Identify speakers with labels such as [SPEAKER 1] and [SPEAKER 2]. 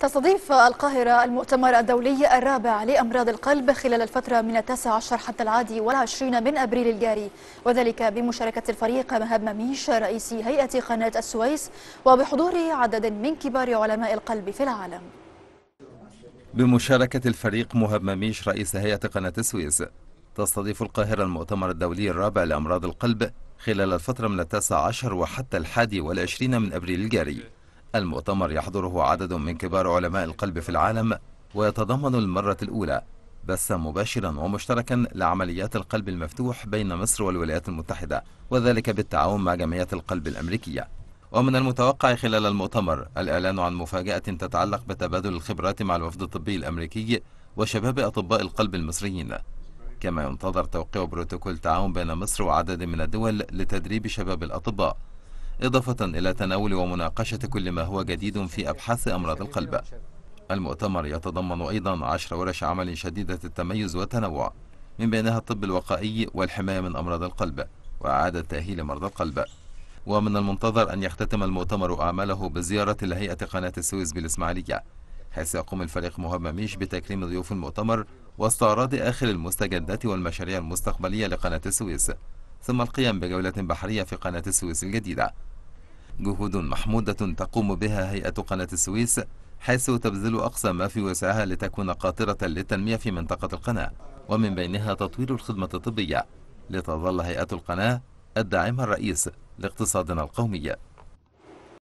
[SPEAKER 1] تستضيف القاهرة المؤتمر الدولي الرابع لأمراض القلب خلال الفترة من التاسع عشر حتى العادي والعشرين من أبريل الجاري وذلك بمشاركة الفريق مهاب مميش رئيس هيئة قناة السويس وبحضور عدد من كبار علماء القلب في العالم
[SPEAKER 2] بمشاركة الفريق مهاب مميش رئيس هيئة قناة السويس تستضيف القاهرة المؤتمر الدولي الرابع لأمراض القلب خلال الفترة من التاسع عشر وحتى الحادي والعشرين من أبريل الجاري المؤتمر يحضره عدد من كبار علماء القلب في العالم ويتضمن المرة الأولى بثا مباشرا ومشتركا لعمليات القلب المفتوح بين مصر والولايات المتحدة وذلك بالتعاون مع جمعية القلب الأمريكية ومن المتوقع خلال المؤتمر الإعلان عن مفاجأة تتعلق بتبادل الخبرات مع الوفد الطبي الأمريكي وشباب أطباء القلب المصريين كما ينتظر توقيع بروتوكول تعاون بين مصر وعدد من الدول لتدريب شباب الأطباء إضافة إلى تناول ومناقشة كل ما هو جديد في أبحاث أمراض القلب المؤتمر يتضمن أيضا عشر ورش عمل شديدة التميز والتنوع من بينها الطب الوقائي والحماية من أمراض القلب وإعادة تأهيل مرضى القلب ومن المنتظر أن يختتم المؤتمر أعماله بزيارة لهيئة قناة السويس بالإسماعيلية حيث يقوم الفريق مهمة ميش بتكريم ضيوف المؤتمر واستعراض آخر المستجدات والمشاريع المستقبلية لقناة السويس ثم القيام بجولة بحرية في قناة السويس الجديدة جهود محمودة تقوم بها هيئة قناة السويس حيث تبذل أقصى ما في وسعها لتكون قاطرة للتنمية في منطقة القناة ومن بينها تطوير الخدمة الطبية لتظل هيئة القناة الداعم الرئيس لاقتصادنا القومي